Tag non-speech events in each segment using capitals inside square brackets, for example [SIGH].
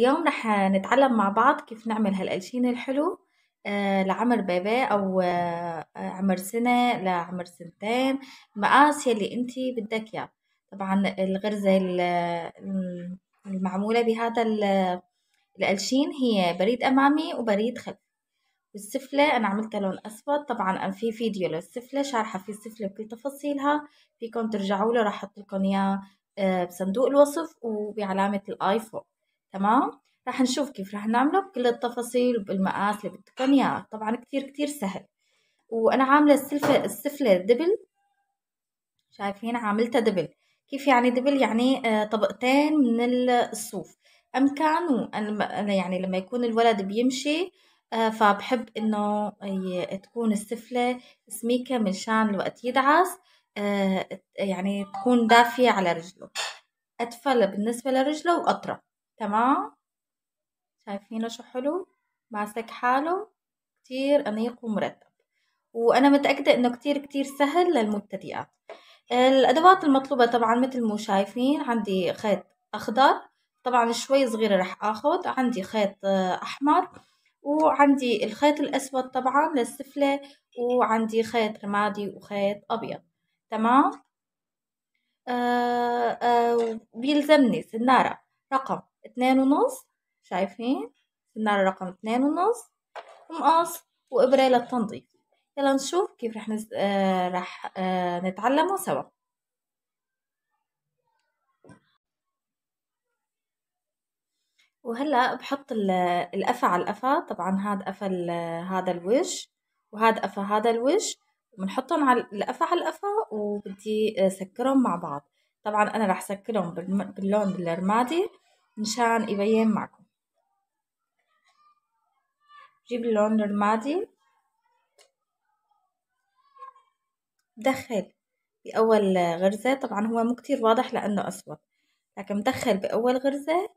اليوم رح نتعلم مع بعض كيف نعمل هالقلشين الحلو آه، لعمر بيبي أو آه، آه، عمر سنة لعمر سنتين مقاس يلي انتي بدك اياه طبعا الغرزة المعمولة بهذا القلشين هي بريد أمامي وبريد خلف والسفلة أنا عملتها لون أسود طبعا في فيديو للسفلة شارحة فيه السفلة بكل تفاصيلها فيكم ترجعوا له راح أحط لكم إياه بصندوق الوصف وبعلامة الآي فوق تمام راح نشوف كيف راح نعمله بكل التفاصيل وبالمقاس اللي بدكم اياه طبعا كتير كتير سهل وانا عامله السلفه السفله دبل شايفين عاملتها دبل كيف يعني دبل يعني آه، طبقتين من الصوف امكان انا يعني لما يكون الولد بيمشي آه، فبحب انه تكون السفله سميكه منشان الوقت يدعس آه، يعني تكون دافيه على رجله اتفل بالنسبه لرجله واطرب تمام شايفينه شو حلو ماسك حاله كتير أنيق ومرتب وأنا متأكدة إنه كتير كتير سهل للمبتدئات الأدوات المطلوبة طبعا مثل ما شايفين عندي خيط أخضر طبعا شوي صغيرة رح أخد عندي خيط آه، أحمر وعندي الخيط الأسود طبعا للسفلة وعندي خيط رمادي وخيط أبيض تمام آه آه بيلزمني سنارة رقم اتنين ونص شايفين صرنا على رقم اتنين ونص مقص وإبرة للتنظيف يلا نشوف كيف رح نز... آه رح آه نتعلمه سوا وهلا بحط القفا على القفا طبعا هاد قفا هذا الوش وهاد قفا هذا الوش بنحطهم على القفا على القفا وبدي سكرهم مع بعض طبعا انا رح سكرهم باللون الرمادي مشان يبين معكم بجيب اللون الرمادي بدخل بأول غرزة طبعا هو مو كتير واضح لأنه أسود لكن بدخل بأول غرزة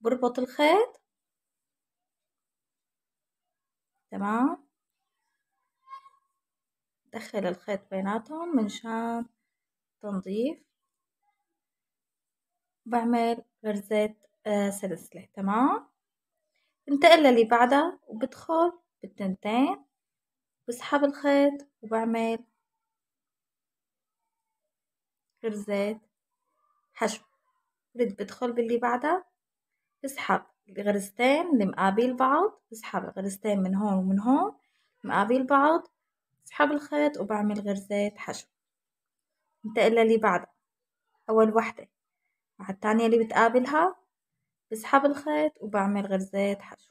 بربط الخيط تمام دخل الخيط بيناتهم منشان تنظيف وبعمل غرزة آه، سلسلة تمام بنتقل للي بعدها وبدخل بالتنتين بسحب الخيط وبعمل غرزة حشو برد بدخل باللي بعدها بسحب الغرزتين اللي مقابل بعض بسحب الغرزتين من هون ومن هون مقابل بعض بسحب الخيط وبعمل غرزة حشو انتقل للي بعدها أول وحدة مع التانية اللي بتقابلها بسحب الخيط وبعمل غرزة حشو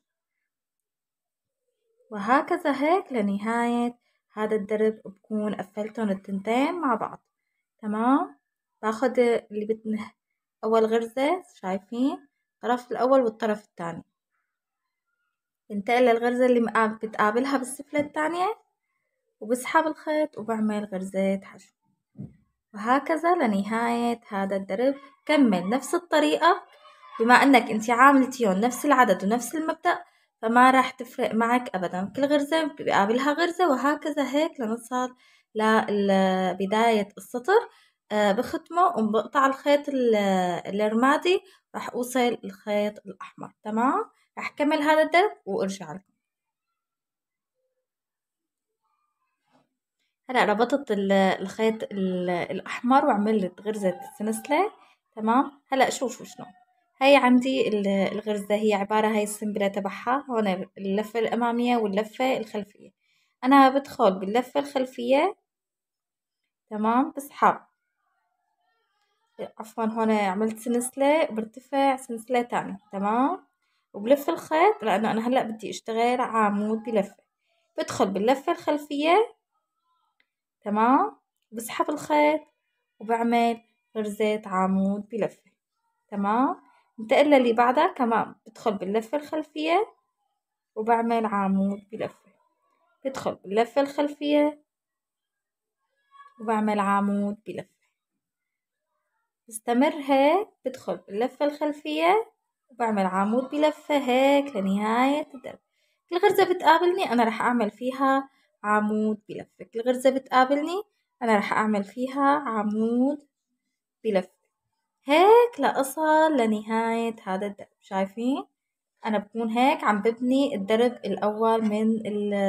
وهكذا هيك لنهاية هذا الدرب بكون قفلتهم التنتين مع بعض تمام باخد اللي بتنه أول غرزة شايفين الطرف الأول والطرف الثاني بنتقل للغرزة اللي بتقابلها بالسفلة الثانية وبسحب الخيط وبعمل غرزة حشو وهكذا لنهاية هذا الدرب كمل نفس الطريقة بما أنك أنت عاملتيهم نفس العدد ونفس المبدأ فما راح تفرق معك أبدا كل غرزة بقابلها غرزة وهكذا هيك لنصل لبداية السطر آه بختمه وبقطع الخيط الرمادي راح أوصل الخيط الأحمر تمام راح كمل هذا الدرب وارجع لكم هلأ ربطت ال- الخيط ال- الأحمر وعملت غرزة سنسلة تمام هلأ شوفوا شنو هي عندي ال- الغرزة هي عبارة هي السنبلة تبعها هون اللفة الأمامية واللفة الخلفية أنا بدخل باللفة الخلفية تمام بسحب عفوا هون عملت سنسله برتفع سنسله تاني تمام وبلف الخيط لأنه أنا هلأ بدي أشتغل عمود بلفة بدخل باللفة الخلفية تمام بسحب الخيط وبعمل غرزة عمود بلفة تمام انتقل للي بعدها كمان بدخل باللفة الخلفية وبعمل عمود بلفة بدخل باللفة الخلفية وبعمل عمود بلفة بستمر هيك بدخل باللفة الخلفية وبعمل عمود بلفة هيك لنهاية الدرب الغرزة بتقابلني أنا رح أعمل فيها عمود بلفك الغرزة بتقابلني أنا رح أعمل فيها عمود بلفك هيك لأصل لنهاية هذا الدرب شايفين أنا بكون هيك عم ببني الدرب الأول من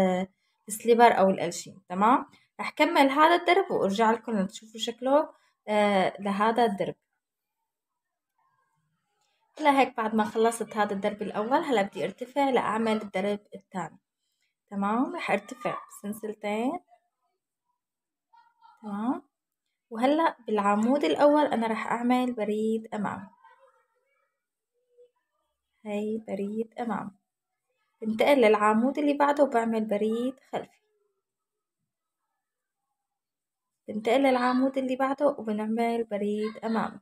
[HESITATION] السليبر أو القلشين تمام رح كمل هذا الدرب وارجع لكم لتشوفوا شكله آه، لهذا الدرب هلا هيك بعد ما خلصت هذا الدرب الأول هلا بدي ارتفع لأعمل الدرب الثاني تمام رح ارتفع سلسلتين تمام وهلأ بالعمود الأول أنا رح أعمل بريد أمام هاي بريد أمام بنتقل للعمود اللي بعده وبعمل بريد خلفي بنتقل للعمود اللي بعده وبنعمل بريد أمام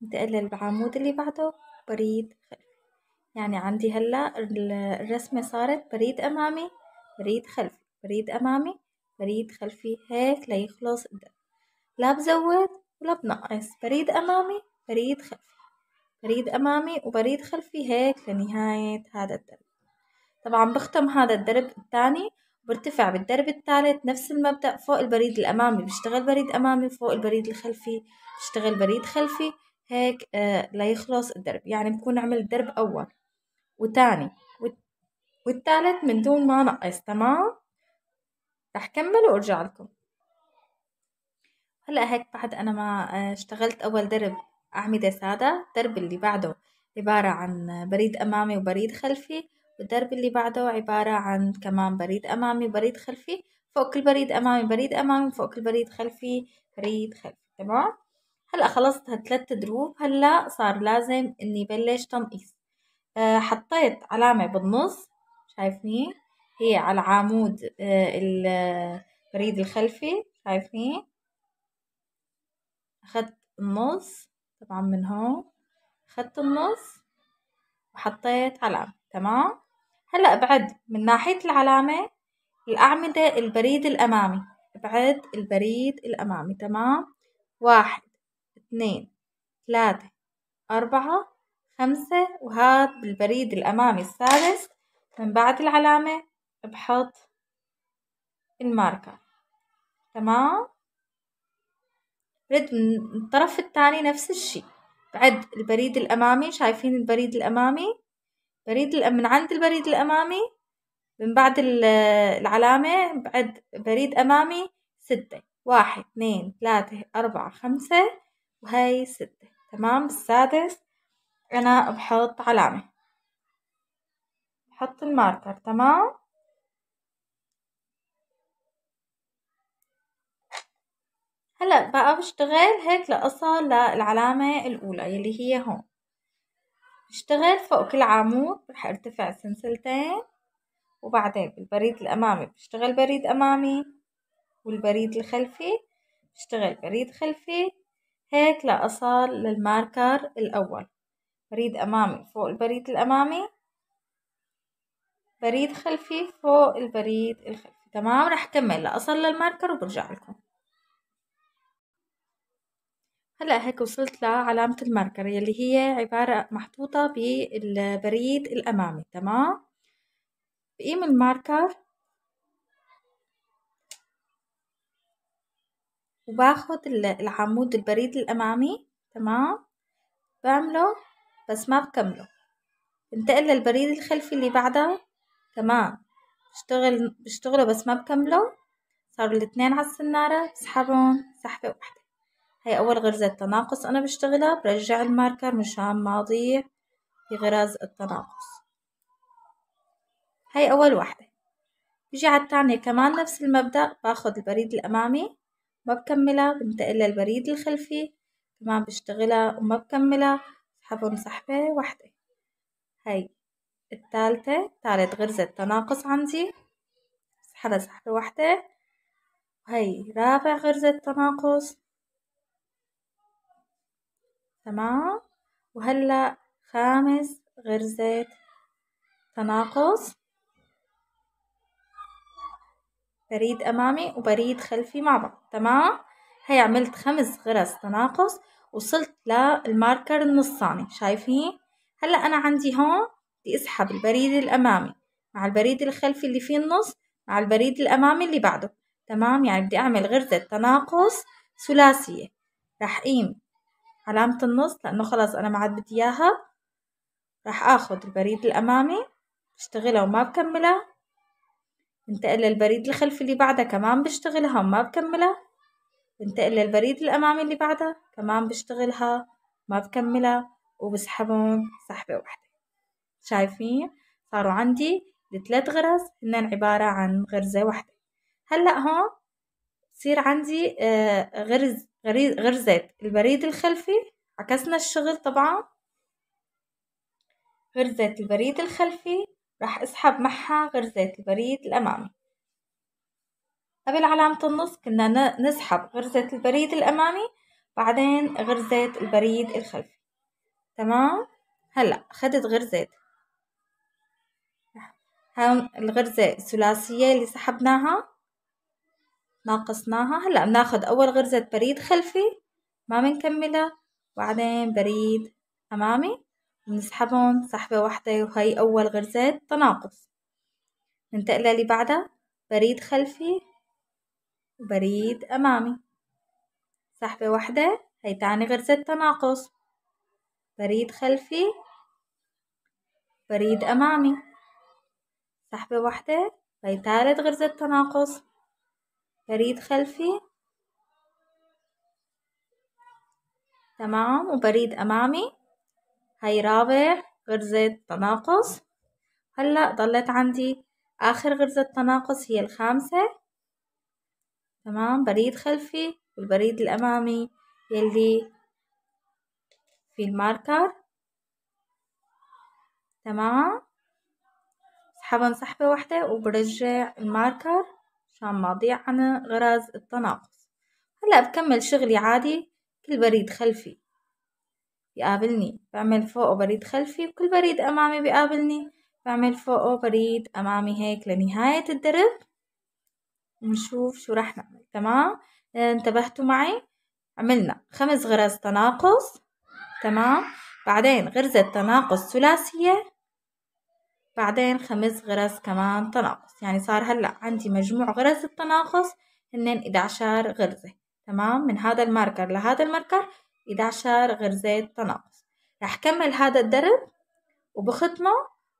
بنتقل للعمود اللي بعده بريد خلفي يعني عندي هلأ الرسمة صارت بريد أمامي بريد خلفي بريد أمامي بريد خلفي هيك ليخلص الدرب لا بزود ولا بنقص بريد أمامي بريد خلفي بريد أمامي وبريد خلفي هيك لنهاية هذا الدرب طبعا بختم هذا الدرب الثاني برتفع بالدرب الثالث نفس المبدأ فوق البريد الأمامي بشتغل بريد أمامي فوق البريد الخلفي بشتغل بريد خلفي هيك آه ليخلص الدرب يعني بكون عملت درب أول وتاني والتالت من دون ما نقص تمام رح كمل وارجع لكم هلا هيك بعد انا ما آه، اشتغلت اول درب اعمدة سادة الدرب اللي بعده عبارة عن بريد امامي وبريد خلفي والدرب اللي بعده عبارة عن كمان بريد امامي وبريد خلفي فوق كل بريد امامي بريد امامي فوق كل بريد خلفي بريد خلفي تمام هلا خلصت هالثلاث دروب هلا صار لازم اني بلش تنقيص آه، حطيت علامة بالنص شايفني هي على عمود آه، البريد الخلفي شايفني أخدت النص طبعا من هون أخدت النص وحطيت علامة تمام هلأ ابعد من ناحية العلامة الأعمدة البريد الأمامي ابعد البريد الأمامي تمام واحد اثنين ثلاثة أربعة خمسة وهاد بالبريد الأمامي السادس من بعد العلامة بحط الماركة تمام برد من الطرف الثاني نفس الشي بعد البريد الأمامي شايفين البريد الأمامي بريد من عند البريد الأمامي من بعد العلامة بعد بريد أمامي ستة واحد اثنين ثلاثة أربعة خمسة وهي ستة تمام السادس أنا بحط علامة بحط الماركر تمام هلا بقى بشتغل هيك لأصل للعلامة الأولى يلي هي هون بشتغل فوق كل عمود رح ارتفع سلسلتين وبعدين بالبريد الأمامي بشتغل بريد أمامي والبريد الخلفي بشتغل بريد خلفي هيك لأصل للماركر الأول بريد أمامي فوق البريد الأمامي بريد خلفي فوق البريد الخلفي تمام رح كمل لأصل للماركر وبرجع لكم هلا هيك وصلت لعلامة الماركر يلي هي عبارة محطوطة بالبريد الأمامي تمام بقيم الماركر وباخد العمود البريد الأمامي تمام بعمله بس ما بكمله بنتقل للبريد الخلفي اللي بعدها كمان بشتغل بشتغله بس ما بكمله صاروا الاثنين على السنارة بسحبهم سحبة واحدة هي أول غرزة تناقص أنا بشتغلها برجع الماركر مشان ما أضيع بغراز التناقص هي أول واحدة بيجي على التانية كمان نفس المبدأ باخد البريد الأمامي ما بكملها بنتقل للبريد الخلفي كمان بشتغلها وما بكملها حبمسح فيه وحدة هاي الثالثة ثالث غرزة تناقص عندي سحبة سحبة وحدة وهي رابع غرزة تناقص تمام وهلا خامس غرزة تناقص بريد أمامي وبريد خلفي مع بعض تمام هي عملت خمس غرز تناقص وصلت للماركر النصاني شايفين هلا انا عندي هون بدي اسحب البريد الامامي مع البريد الخلفي اللي فيه النص مع البريد الامامي اللي بعده تمام يعني بدي اعمل غرزه تناقص ثلاثيه راح قيم علامه النص لانه خلص انا ما عاد بدي اياها راح اخذ البريد الامامي بشتغلها وما بكملها انتقل للبريد الخلفي اللي بعدها كمان بشتغلها وما بكملها بنتقل للبريد الأمامي اللي بعدها كمان بشتغلها ما بكملها وبسحبهم سحبة واحدة شايفين صاروا عندي الثلاث غرز هن عبارة عن غرزة واحدة هلأ هون بصير عندي آه، غرز غرزة البريد الخلفي عكسنا الشغل طبعا غرزة البريد الخلفي راح اسحب معها غرزة البريد الأمامي قبل علامة النص كنا نسحب غرزة البريد الأمامي بعدين غرزة البريد الخلفي تمام هلأ أخدت غرزة هون الغرزة الثلاثية اللي سحبناها ناقصناها هلأ بناخد أول غرزة بريد خلفي ما بنكملها بعدين بريد أمامي بنسحبهم سحبة واحدة وهي أول غرزة تناقص ننتقل اللي بعدها بريد خلفي وبريد أمامي سحبة واحدة هي تعني غرزة تناقص بريد خلفي بريد أمامي سحبة واحدة هي ثالث غرزة تناقص بريد خلفي تمام وبريد أمامي هي رابع غرزة تناقص هلأ ضلت عندي آخر غرزة تناقص هي الخامسة تمام بريد خلفي والبريد الأمامي يلي في الماركر تمام سحبن سحبة واحدة وبرجع الماركر مشان ما أضيع عن غرز التناقص هلأ بكمل شغلي عادي كل بريد خلفي بيقابلني بعمل فوقه بريد خلفي وكل بريد أمامي بيقابلني بعمل فوقه بريد أمامي هيك لنهاية الدرب ونشوف شو راح نعمل تمام آه، انتبهتوا معي عملنا خمس غرز تناقص تمام بعدين غرزة تناقص ثلاثية بعدين خمس غرز كمان تناقص يعني صار هلأ عندي مجموع غرز التناقص هنن 11 غرزة تمام من هذا الماركر لهذا الماركر 11 غرزة تناقص رح كمل هذا الدرب وبختمه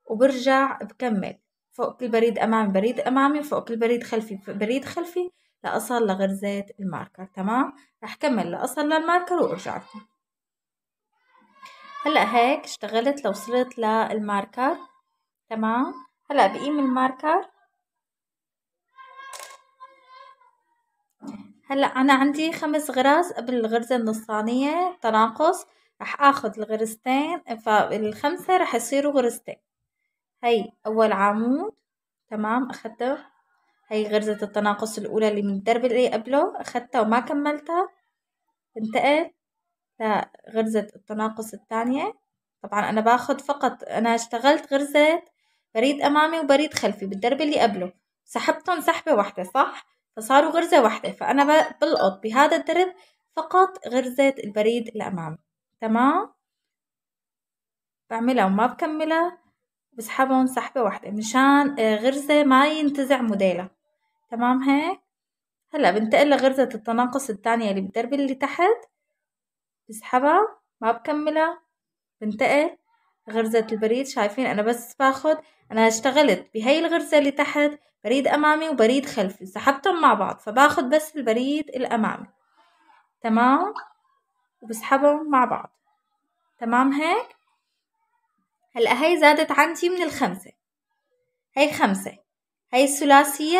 وبرجع بكمل فوق البريد أمامي بريد أمامي فوق البريد خلفي بريد خلفي لأصل لغرزة الماركر تمام رح كمل لأصل للماركر وأرجع لكم هلأ هيك اشتغلت لوصلت للماركر تمام هلأ بقيم الماركر هلأ أنا عندي خمس غرز قبل الغرزة النصانية تناقص رح اخذ الغرزتين فالخمسة رح يصيروا غرزتين هاي أول عمود تمام أخدته هاي غرزة التناقص الأولى اللي من الدرب اللي قبله أخدتها وما كملتها انتقل لغرزة التناقص الثانية طبعا أنا باخد فقط أنا اشتغلت غرزة بريد أمامي وبريد خلفي بالدرب اللي قبله سحبتهم سحبة واحدة صح فصاروا غرزة واحدة فأنا بلقط بهذا الدرب فقط غرزة البريد الأمامي تمام بعملها وما بكملها بسحبهم سحبة واحدة مشان آه، غرزة ما ينتزع موديلها تمام هيك هلا بنتقل لغرزة التناقص الثانية اللي بالدرب اللي تحت بسحبها ما بكملها بنتقل غرزة البريد شايفين أنا بس باخد أنا اشتغلت بهي الغرزة اللي تحت بريد أمامي وبريد خلفي سحبتهم مع بعض فباخد بس البريد الأمامي تمام وبسحبهم مع بعض تمام هيك هلأ هاي زادت عندي من الخمسة هاي خمسة هاي الثلاثية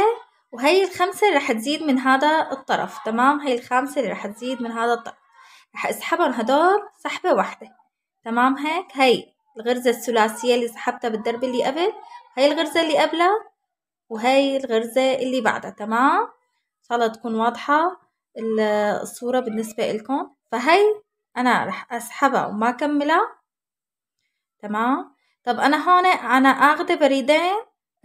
وهي الخمسة اللي رح تزيد من هذا الطرف تمام هاي الخامسة اللي رح تزيد من هذا الطرف رح اسحبهم هدول سحبة واحدة تمام هيك هاي الغرزة الثلاثية اللي سحبتها بالدرب اللي قبل هاي الغرزة اللي قبلها وهاي الغرزة اللي بعدها تمام ان شاء الله تكون واضحة الصورة بالنسبة لكم فهي انا رح اسحبها وما كملها تمام طب أنا هون أنا أخذ بريدين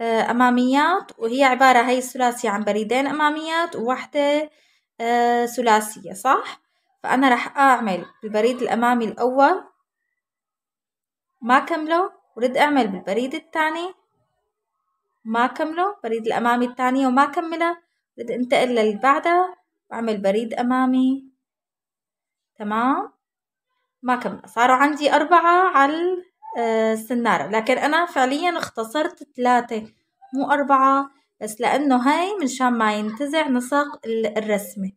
آه، أماميات وهي عبارة هي الثلاثية عن بريدين أماميات وواحدة آه، ثلاثية صح؟ فأنا راح أعمل بالبريد الأمامي الأول ما كمله ورد أعمل بالبريد الثاني ما كمله بريد الأمامي الثاني وما كمله رد انتقل للي بعدها وأعمل بريد أمامي تمام ما كمله صاروا عندي أربعة على السنارة آه، لكن أنا فعليا اختصرت ثلاثة مو أربعة بس لأنه هاي منشان ما ينتزع نسق الرسمة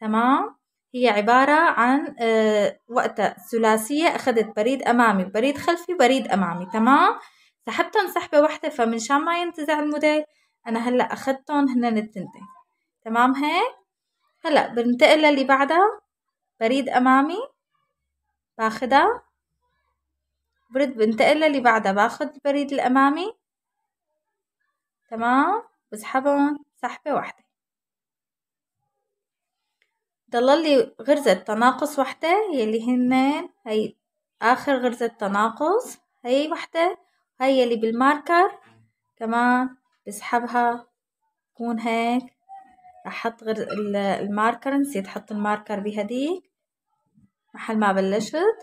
تمام هي عبارة عن آه، وقتها ثلاثية أخذت بريد أمامي بريد خلفي بريد أمامي تمام سحبتهم سحبة واحدة فمنشان ما ينتزع الموديل أنا هلأ أخذتهم هن التنتين تمام هيك هلأ بنتقل للي بعدها بريد أمامي باخدها برد بنتقل للي بعدها باخد البريد الأمامي تمام بسحبهم سحبة واحدة ضل لي غرزة تناقص واحدة يلي هن هي آخر غرزة تناقص هي واحدة هي يلي بالماركر كمان بسحبها تكون هيك رح احط غير الماركر نسيت احط الماركر بهديك محل ما بلشت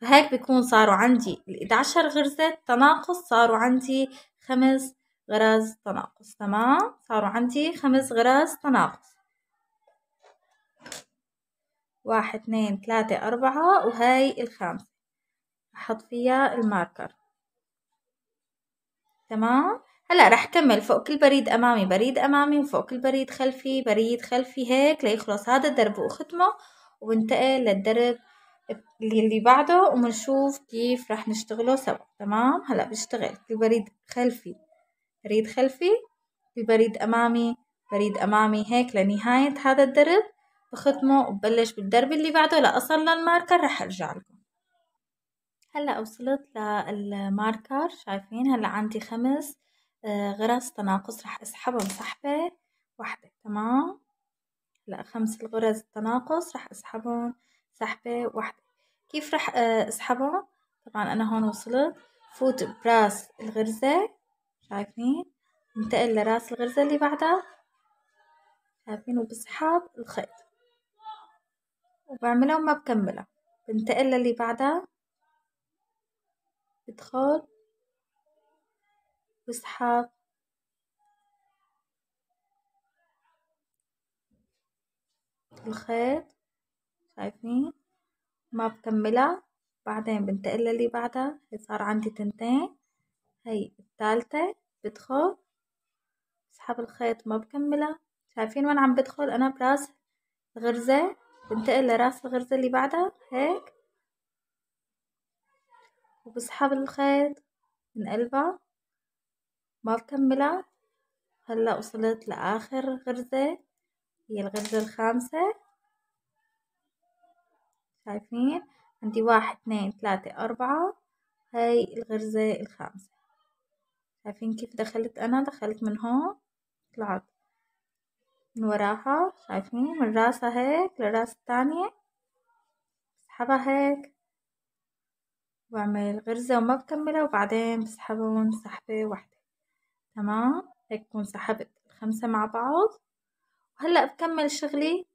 فهيك بيكون صاروا عندي ال11 غرزة تناقص صاروا عندي خمس غرز تناقص تمام صاروا عندي خمس غرز تناقص واحد اثنين ثلاثة أربعة وهي الخامسة أحط فيها الماركر تمام هلا رح كمل فوق كل بريد أمامي بريد أمامي وفوق كل بريد خلفي بريد خلفي هيك ليخلص هذا الدرب وختمه وبنتقل للدرب اللي بعده ومنشوف كيف رح نشتغله سوا تمام هلا بشتغل في بريد خلفي بريد خلفي في بريد امامي بريد امامي هيك لنهاية هذا الدرب بختمه وببلش بالدرب اللي بعده لاصل للماركر رح ارجع لكم هلا وصلت للماركر شايفين هلا عندي خمس آه، غرز تناقص رح اسحبهم سحبة واحدة تمام هلا خمس الغرز التناقص رح اسحبهم سحبة واحدة كيف رح آه، اسحبها طبعا انا هون وصلت فوت براس الغرزة شايفين انتقل لراس الغرزة اللي بعدها شايفين وبسحب الخيط وبعملها وما بكملها بنتقل للي بعدها بدخل بسحب الخيط شايفين ما مكملة بعدين بنتقل للي بعدها صار عندي تنتين هي الثالثة بدخل بسحب الخيط ما بكملها شايفين وين عم بدخل انا براس غرزة بنتقل لراس الغرزة اللي بعدها هيك وبسحب الخيط قلبها ما بكملها هلا وصلت لاخر غرزة هي الغرزة الخامسة شايفين عندي واحد اثنين ثلاثة أربعة هاي الغرزة الخامسة شايفين كيف دخلت أنا دخلت من هون طلعت من وراها شايفين من راسها هيك للراس الثانية بسحبها هيك بعمل غرزة وما بكملها وبعدين بسحبهم سحبة واحدة تمام هيك بكون سحبت الخمسة مع بعض وهلأ بكمل شغلي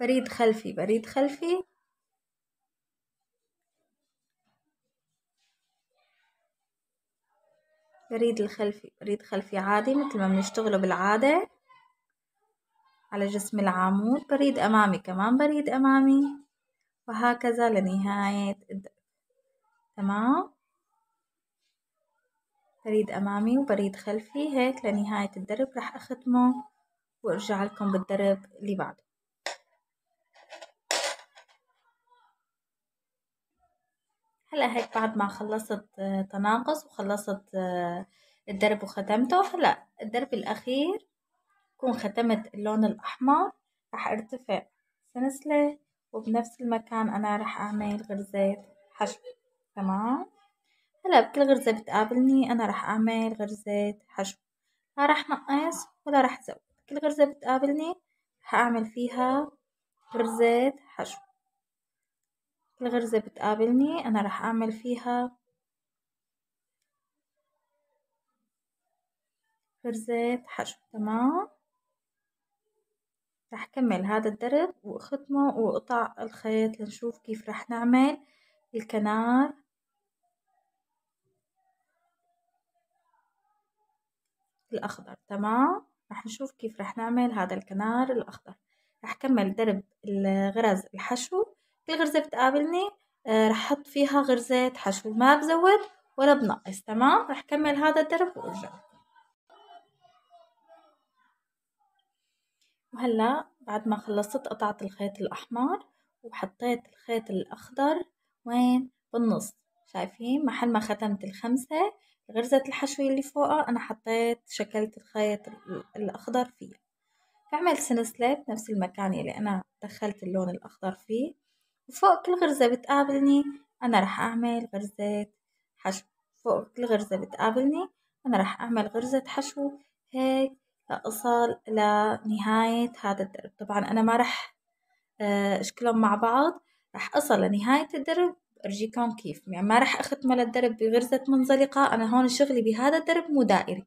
بريد خلفي بريد خلفي بريد الخلفي بريد خلفي عادي مثل ما بنشتغله بالعادة على جسم العمود بريد أمامي كمان بريد أمامي وهكذا لنهاية الدرب تمام بريد أمامي وبريد خلفي هيك لنهاية الدرب رح أختمه وأرجع لكم بالدرب اللي بعده هلا هيك بعد ما خلصت آه، تناقص وخلصت آه، الدرب وختمته هلا الدرب الأخير كون ختمت اللون الأحمر رح ارتفع سنسلة وبنفس المكان أنا رح أعمل غرزة حشو تمام هلا بكل غرزة بتقابلني أنا رح أعمل غرزة حشو لا رح نقص ولا رح زود كل غرزة بتقابلني رح أعمل فيها غرزة حشو الغرزة بتقابلني أنا راح أعمل فيها غرزة حشو تمام راح كمل هذا الدرب وختمه وأقطع الخيط لنشوف كيف راح نعمل الكنار الأخضر تمام راح نشوف كيف راح نعمل هذا الكنار الأخضر راح كمل درب الغرز الحشو في غرزة بتقابلني آه، رح أحط فيها غرزة حشو ما بزود ولا بنقص تمام رح كمل هذا الدرب وارجع وهلا بعد ما خلصت قطعت الخيط الأحمر وحطيت الخيط الأخضر وين بالنص شايفين محل ما ختمت الخمسة غرزة الحشو اللي فوقها أنا حطيت شكلت الخيط الأخضر فيها بعمل سنسلة نفس المكان اللي أنا دخلت اللون الأخضر فيه وفوق كل غرزة بتقابلني أنا رح أعمل غرزة حشو فوق كل غرزة بتقابلني أنا رح أعمل غرزة حشو هيك لأصل لنهاية هذا الدرب طبعا أنا ما رح آه، أشكلهم مع بعض رح أصل لنهاية الدرب أرجيكم كيف يعني ما رح أختم الدرب بغرزة منزلقة أنا هون شغلي بهذا الدرب مو دائري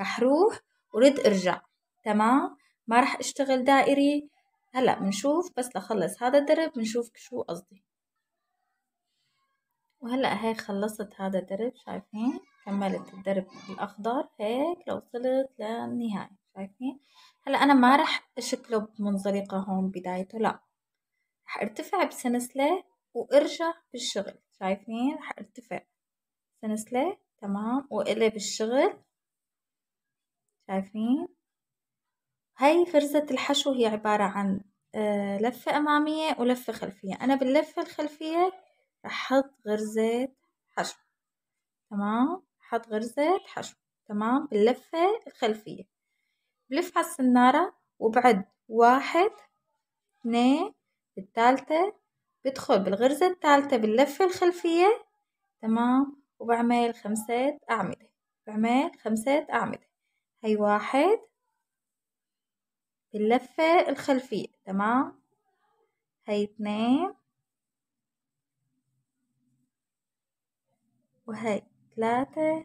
رح روح ورد أرجع تمام ما رح أشتغل دائري هلا بنشوف بس لخلص هذا الدرب بنشوف شو قصدي وهلا هيك خلصت هذا الدرب شايفين كملت الدرب الاخضر هيك لوصلت للنهايه شايفين هلا انا ما رح اشكله بمنزلقه هون بدايته لا رح ارتفع بسنسله وارجع بالشغل شايفين رح ارتفع سنسله تمام وقلب الشغل شايفين هاي فرزة الحشو هي عبارة عن آه، لفة أمامية ولفة خلفية أنا باللفة الخلفية رح أحط غرزة حشو تمام حط غرزة حشو تمام باللفة الخلفية بلف على السنارة وبعد واحد اثنين الثالثة بدخل بالغرزة الثالثة باللفة الخلفية تمام وبعمل خمسة أعمدة بعمل خمسة أعمدة هي واحد اللفة الخلفية تمام هاي اثنين وهي ثلاثة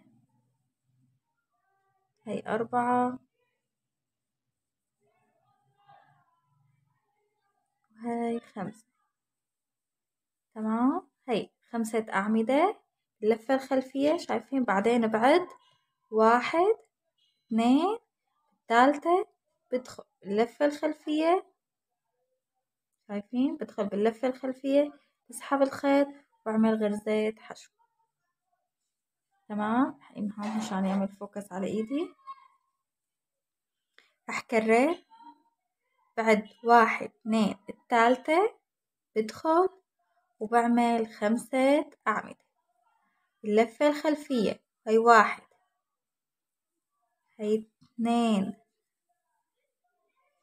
هاي أربعة وهاي خمسة تمام هاي خمسة أعمدة اللفة الخلفية شايفين بعدين بعد واحد اثنين ثالثة بدخل اللفة الخلفية شايفين بدخل باللفة الخلفية بسحب الخيط وبعمل غرزة حشو تمام حقيمهم مشان يعمل فوكس على ايدي رح كرر بعد واحد اثنين الثالثة بدخل وبعمل خمسة أعمدة اللفة الخلفية هي واحد هي اثنين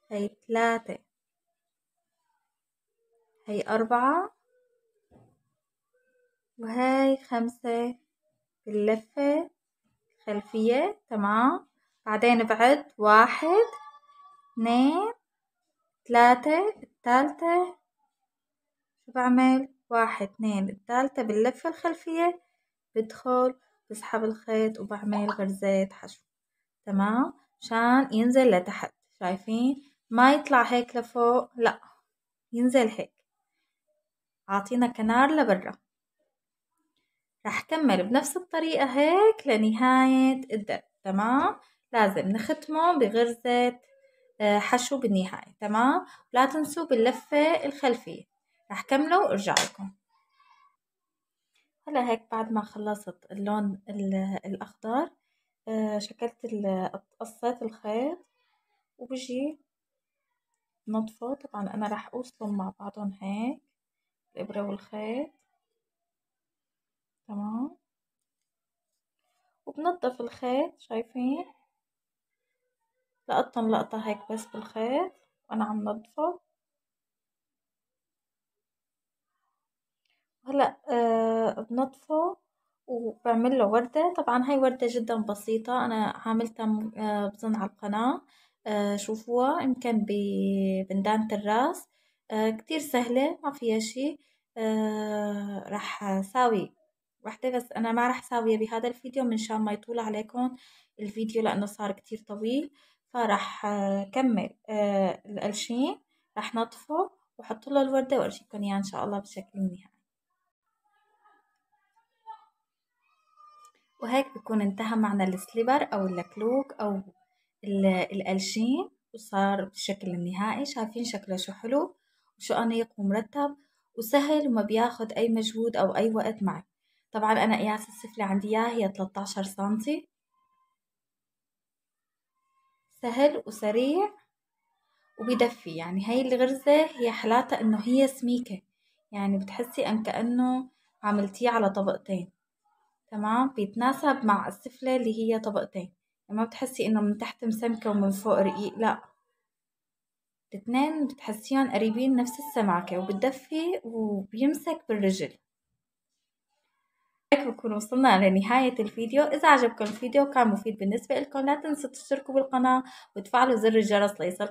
هي ثلاثة هي أربعة وهي خمسة باللفة خلفية تمام بعدين بعد واحد اثنين ثلاثة الثالثة شو بعمل واحد اثنين الثالثة باللفة الخلفية بدخل بسحب الخيط وبعمل غرزة حشو تمام مشان ينزل لتحت شايفين ما يطلع هيك لفوق لا ينزل هيك عاطينا كنار لبرا رح كمل بنفس الطريقة هيك لنهاية الدرب تمام لازم نختمه بغرزة آه، حشو بالنهاية تمام لا تنسوا باللفة الخلفية رح كمله وارجع لكم هلا هيك بعد ما خلصت اللون الأخضر آه، شكلت قصيت الخيط وبجي نطفه طبعا انا راح اوصلهم مع بعضهم هيك الابرة والخيط تمام وبنضف الخيط شايفين لقطهم لقطة هيك بس بالخيط وانا عم نضفه هلا أه بنطفه وبعمل له وردة طبعا هاي وردة جدا بسيطة انا عاملتها آه، بظن على القناة آه، شوفوها يمكن ببندانة الراس آه، كتير سهلة ما فيها شي آه، رح ساوي وحدة بس أنا ما رح ساويها بهذا الفيديو من شان ما يطول عليكم الفيديو لأنه صار كتير طويل فرح كمل القلشين رح نطفه وحط له الوردة وأرجيكم إياه إن شاء الله بشكل نهائي وهيك بكون انتهى معنا السليبر أو اللكلوك أو القلشين وصار بالشكل النهائي شايفين شكله شو حلو وشو أنيق ومرتب وسهل وما بياخد أي مجهود أو أي وقت معي طبعا أنا قياس السفلة عندي إياها هي 13 سنتي سهل وسريع وبدفي يعني هاي الغرزة هي حلاتها إنه هي سميكة يعني بتحسي أن كأنه عملتيه على طبقتين تمام بيتناسب مع السفلة اللي هي طبقتين ما بتحسي انه من تحت مسمكة ومن فوق رقيق لا الاثنين بتحسيهم قريبين نفس السمعكة وبتدفي وبيمسك بالرجل هيك بكون وصلنا لنهاية الفيديو إذا عجبكم الفيديو وكان مفيد بالنسبة لكم لا تنسوا تشتركوا بالقناة وتفعلوا زر الجرس ليصل